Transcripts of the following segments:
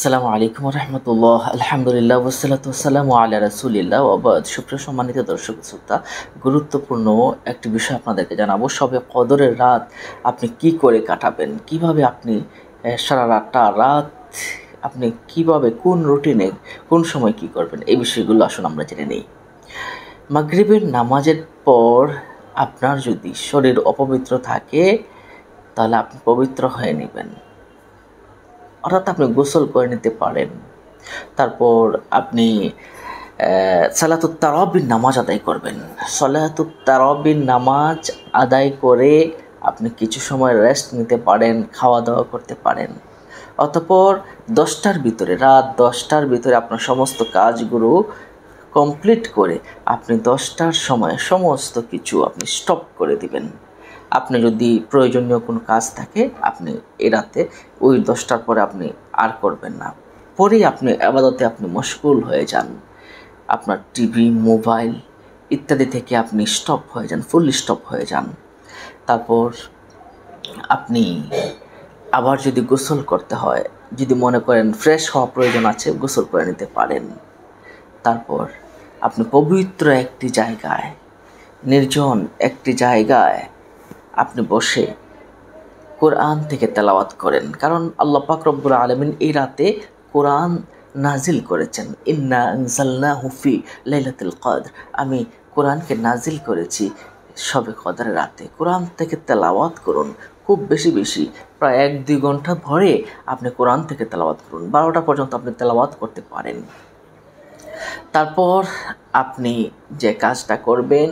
আসসালামু আলাইকুম রহমতুল্লাহ আলহামদুলিল্লাহ ওসালাত আসসালামু আল্লাহ রাসুলিল্লাহ অবাদ সুপ্রিয় সম্মানিত দর্শক শ্রোতা গুরুত্বপূর্ণ একটি বিষয় আপনাদেরকে জানাবো সবে কদরের রাত আপনি কি করে কাটাবেন কিভাবে আপনি সারা রাতটা রাত আপনি কিভাবে কোন রুটিনে কোন সময় কি করবেন এই বিষয়গুলো আসুন আমরা জেনে নিই মাগরিবের নামাজের পর আপনার যদি শরীর অপবিত্র থাকে তাহলে আপনি পবিত্র হয়ে নেবেন অর্থাৎ আপনি গোসল করে নিতে পারেন তারপর আপনি সালাতুত্তারবিন নামাজ আদায় করবেন সালাতুত নামাজ আদায় করে আপনি কিছু সময় রেস্ট নিতে পারেন খাওয়া দাওয়া করতে পারেন অতপর দশটার ভিতরে রাত দশটার ভিতরে আপনার সমস্ত কাজগুলো কমপ্লিট করে আপনি দশটার সময় সমস্ত কিছু আপনি স্টপ করে দিবেন আপনি যদি প্রয়োজনীয় কোনো কাজ থাকে আপনি এ রাতে ওই দশটার পরে আপনি আর করবেন না পরেই আপনি আবাদতে আপনি মশগুল হয়ে যান আপনার টিভি মোবাইল ইত্যাদি থেকে আপনি স্টপ হয়ে যান ফুল স্টপ হয়ে যান তারপর আপনি আবার যদি গোসল করতে হয় যদি মনে করেন ফ্রেশ হওয়া প্রয়োজন আছে গোসল করে নিতে পারেন তারপর আপনি পবিত্র একটি জায়গায় নির্জন একটি জায়গায় আপনি বসে কোরআন থেকে তেলাওয়াত করেন কারণ আল্লাহ পাকরব্বুল আলমিন এই রাতে কোরআন নাজিল করেছেন ইন্না জাল্লা হুফি লাইলাতুল কদর আমি কোরআনকে নাজিল করেছি সবে কদর রাতে কোরআন থেকে তেলাওয়াত করুন খুব বেশি বেশি প্রায় এক দুই ঘন্টা ভরে আপনি কোরআন থেকে তেলাওয়াত করুন বারোটা পর্যন্ত আপনি তেলাওয়াত করতে পারেন তারপর আপনি যে কাজটা করবেন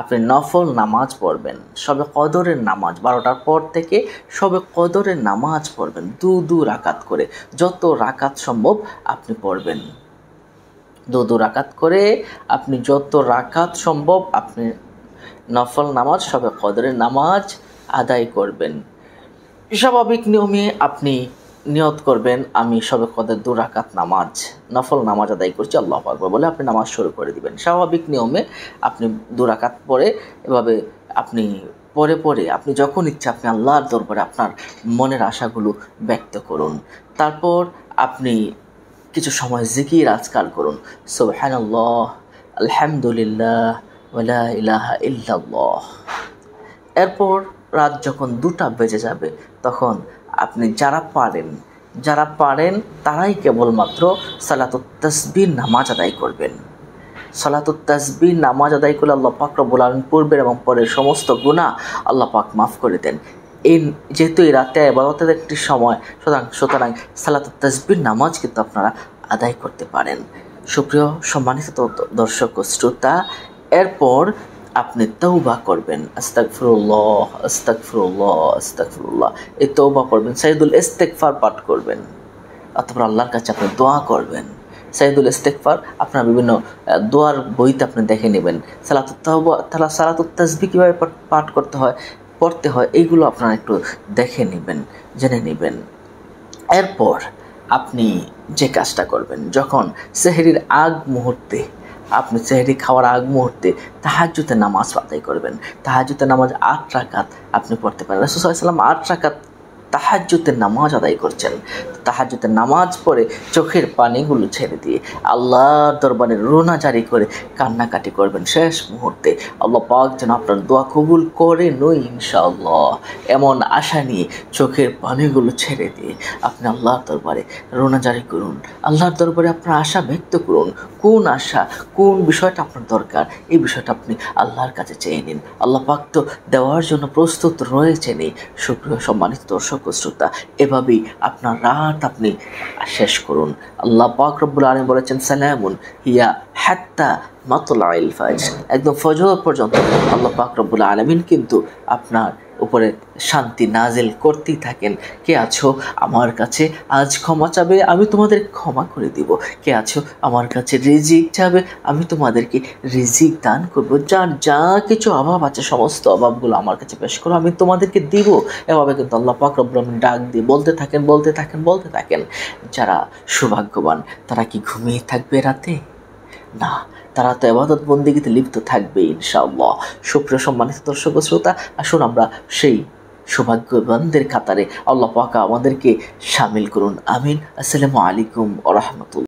আপনি নফল নামাজ পড়বেন সবে কদরের নামাজ বারোটার পর থেকে সবে কদরের নামাজ পড়বেন দু দু রাকাত করে যত রাকাত সম্ভব আপনি পড়বেন দু দু রাকাত করে আপনি যত রাকাত সম্ভব আপনি নফল নামাজ সবে কদরের নামাজ আদায় করবেন স্বাভাবিক নিয়মে আপনি নিয়ত করবেন আমি সবে কদের দু রাকাত নামাজ নফল নামাজ আদায় করছি আল্লাহ আকবর বলে আপনি নামাজ শুরু করে দিবেন স্বাভাবিক নিয়মে আপনি দু রাকাত পরে এভাবে আপনি পরে পরে আপনি যখন ইচ্ছা আপনি আল্লাহর দরবারে আপনার মনের আশাগুলো ব্যক্ত করুন তারপর আপনি কিছু সময় জিকির আজকাল করুন সোহান আল্লাহ আলহামদুলিল্লাহ ইল্লাহ ইলাহা এরপর রাত যখন দুটা বেজে যাবে তখন আপনি যারা পারেন যারা পারেন তারাই কেবলমাত্র সালাতুত নামাজ আদায় করবেন সালাতুত তাসবির নামাজ আদায় করলে আল্লাহ পাক রব্বুল আলম পূর্বের এবং পরের সমস্ত গুণা আল্লাহ পাক মাফ করে দেন এই যেহেতু এই রাতে আবাদতের একটি সময় সুতরাং সুতরাং সালাতুত তাসবির নামাজ কিন্তু আপনারা আদায় করতে পারেন সুপ্রিয় সম্মানিত দর্শক শ্রোতা এরপর আপনি তৌবা করবেন আস্তাকফরুল্লাহ আস্তাকফরুল্লাহ আস্তাকফরুল্লাহ এই তৌবা করবেন সাইদুল ইস্তেকফার পাঠ করবেন অথবা আল্লাহর কাছে আপনি দোয়া করবেন সাইদুল ইস্তেকফার আপনার বিভিন্ন দোয়ার বইতে আপনি দেখে নেবেন সালাতুত্তাহবা সালাত উত্তাজবি কীভাবে পাঠ করতে হয় পড়তে হয় এইগুলো আপনারা একটু দেখে নেবেন জেনে নেবেন এরপর আপনি যে কাজটা করবেন যখন সেহেরির আগ মুহূর্তে আপনি সেহরি খাওয়ার আগ মুহূর্তে তাহাজুতে নামাজ আদায় করবেন তাহাজুতে নামাজ আট রাকাত আপনি পড়তে পারেন রসুসাল্লাম আট রাকাত তাহাজ্যতের নামাজ আদায় করছেন তাহাজ্যতের নামাজ পড়ে চোখের পানিগুলো ছেড়ে দিয়ে আল্লাহর দরবারে রোনা জারি করে কান্নাকাটি করবেন শেষ মুহূর্তে আল্লাহ পাক যেন আপনার দোয়া কবুল করে নই ইনশাআল্লাহ এমন আশা নিয়ে চোখের পানিগুলো ছেড়ে দিয়ে আপনি আল্লাহর দরবারে রোনা জারি করুন আল্লাহর দরবারে আপনার আশা ব্যক্ত করুন কোন আশা কোন বিষয়টা আপনার দরকার এই বিষয়টা আপনি আল্লাহর কাছে চেয়ে নিন আল্লাহ পাক তো দেওয়ার জন্য প্রস্তুত রয়েছেনই সুপ্রিয় সম্মানিত দর্শক শ্রোতা এভাবেই আপনার রাত আপনি শেষ করুন আল্লাহ পাক রব্বুল আলম বলেছেন সালামুন হিয়া হ্যাত্তা মাতলা ইলফাজ একদম ফজর পর্যন্ত আল্লাহ পাক রব্বুল আলমিন কিন্তু আপনার উপরে শান্তি নাজেল করতেই থাকেন কে আছো আমার কাছে আজ ক্ষমা চাবে আমি তোমাদের ক্ষমা করে দিব কে আছো আমার কাছে রিজিক চাবে আমি তোমাদেরকে রিজিক দান করব যার যা কিছু অভাব আছে সমস্ত অভাবগুলো আমার কাছে পেশ করো আমি তোমাদেরকে দিব এভাবে কিন্তু আল্লাহ পাকরব্রম ডাক দিয়ে বলতে থাকেন বলতে থাকেন বলতে থাকেন যারা সৌভাগ্যবান তারা কি ঘুমিয়ে থাকবে রাতে না তারা তো এবাদত বন্দিগিতে লিপ্ত থাকবে ইনশাআল্লাহ সুপ্রিয় সম্মানিত দর্শক শ্রোতা আসুন আমরা সেই সৌভাগ্যবানদের কাতারে আল্লাহ পাকা আমাদেরকে সামিল করুন আমিন আসসালামু আলাইকুম আ